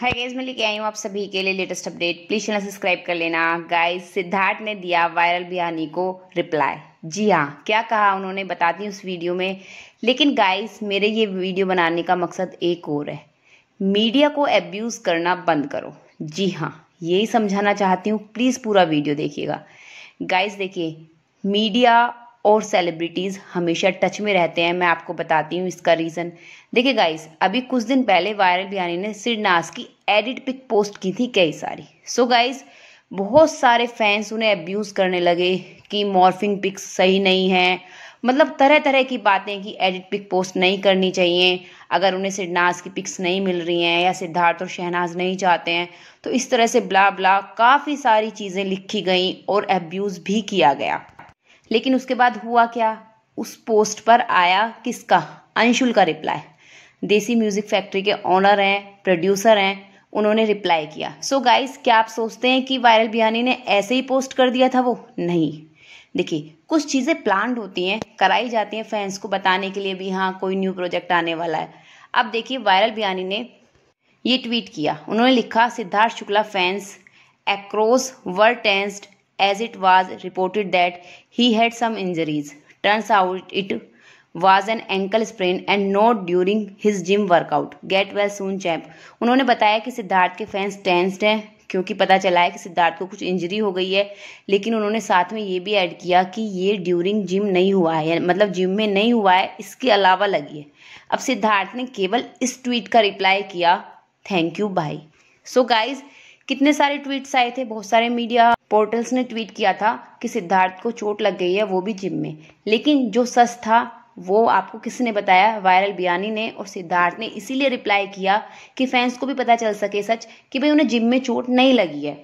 Hi guys मैं लेके आई हूँ आप सभी के लिए latest update please channel subscribe कर लेना गाइस सिद्धार्थ ने दिया वायरल बिहानी को रिप्लाई जी हाँ क्या कहा उन्होंने बताती दी उस वीडियो में लेकिन गाइज मेरे ये वीडियो बनाने का मकसद एक और है मीडिया को एब्यूज करना बंद करो जी हाँ यही समझाना चाहती हूँ प्लीज पूरा वीडियो देखिएगा गाइज देखिए मीडिया और सेलिब्रिटीज़ हमेशा टच में रहते हैं मैं आपको बताती हूँ इसका रीज़न देखिए गाइस अभी कुछ दिन पहले वायरल बयानी ने सिडनास की एडिट पिक पोस्ट की थी कई सारी सो so गाइस बहुत सारे फैंस उन्हें अब्यूज़ करने लगे कि मॉर्फिंग पिक्स सही नहीं हैं मतलब तरह तरह की बातें कि एडिट पिक पोस्ट नहीं करनी चाहिए अगर उन्हें सिडनास की पिक्स नहीं मिल रही हैं या सिद्धार्थ और शहनाज नहीं चाहते हैं तो इस तरह से ब्ला ब्ला काफ़ी सारी चीज़ें लिखी गई और एब्यूज़ भी किया गया लेकिन उसके बाद हुआ क्या उस पोस्ट पर आया किसका अंशुल का रिप्लाई देसी म्यूजिक फैक्ट्री के ऑनर हैं प्रोड्यूसर हैं उन्होंने रिप्लाई किया सो so गाइस क्या आप सोचते हैं कि वायरल बिहानी ने ऐसे ही पोस्ट कर दिया था वो नहीं देखिए कुछ चीज़ें प्लान्ड होती हैं कराई जाती हैं फैंस को बताने के लिए भी हाँ कोई न्यू प्रोजेक्ट आने वाला है अब देखिए वायरल बिहानी ने ये ट्वीट किया उन्होंने लिखा Siddharth Shukla fans across world tensed as it was reported that he had some injuries. Turns out it was an ankle sprain and not during his gym workout get well soon champ उन्होंने बताया कि सिद्धार्थ के fans tensed हैं क्योंकि पता चला है कि सिद्धार्थ को कुछ इंजरी हो गई है लेकिन उन्होंने साथ में ये भी ऐड किया कि ये ड्यूरिंग जिम नहीं हुआ है मतलब जिम में नहीं हुआ है इसके अलावा लगी है अब सिद्धार्थ ने केवल इस ट्वीट का रिप्लाई किया थैंक यू भाई सो गाइज़ कितने सारे ट्वीट्स आए थे बहुत सारे मीडिया पोर्टल्स ने ट्वीट किया था कि सिद्धार्थ को चोट लग गई है वो भी जिम में लेकिन जो सच था वो आपको किसने बताया वायरल बयानी ने और सिद्धार्थ ने इसीलिए रिप्लाई किया कि फैंस को भी पता चल सके सच कि भाई उन्हें जिम में चोट नहीं लगी है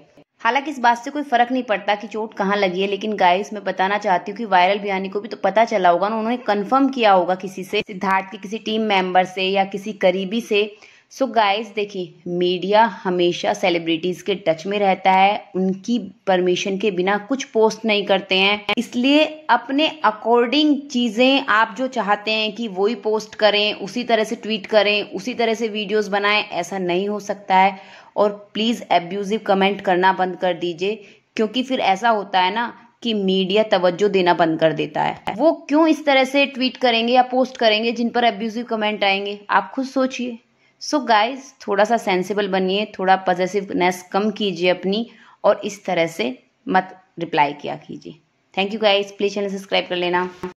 हालांकि इस बात से कोई फर्क नहीं पड़ता कि चोट कहाँ लगी है लेकिन गाइस मैं बताना चाहती हूँ कि वायरल बयानी को भी तो पता चला होगा ना उन्होंने कंफर्म किया होगा किसी से सिद्धार्थ के किसी टीम मेंबर से या किसी करीबी से सो गाइस देखिए मीडिया हमेशा सेलिब्रिटीज़ के टच में रहता है उनकी परमिशन के बिना कुछ पोस्ट नहीं करते हैं इसलिए अपने अकॉर्डिंग चीज़ें आप जो चाहते हैं कि वही पोस्ट करें उसी तरह से ट्वीट करें उसी तरह से वीडियोस बनाएं ऐसा नहीं हो सकता है और प्लीज़ एब्यूज़िव कमेंट करना बंद कर दीजिए क्योंकि फिर ऐसा होता है ना कि मीडिया तवज्जो देना बंद कर देता है वो क्यों इस तरह से ट्वीट करेंगे या पोस्ट करेंगे जिन पर एब्यूजिव कमेंट आएंगे आप खुद सोचिए सो गाइस थोड़ा सा सेंसिबल बनिए थोड़ा पॉजिटिवनेस कम कीजिए अपनी और इस तरह से मत रिप्लाई किया कीजिए thank you guys please channel subscribe कर लेना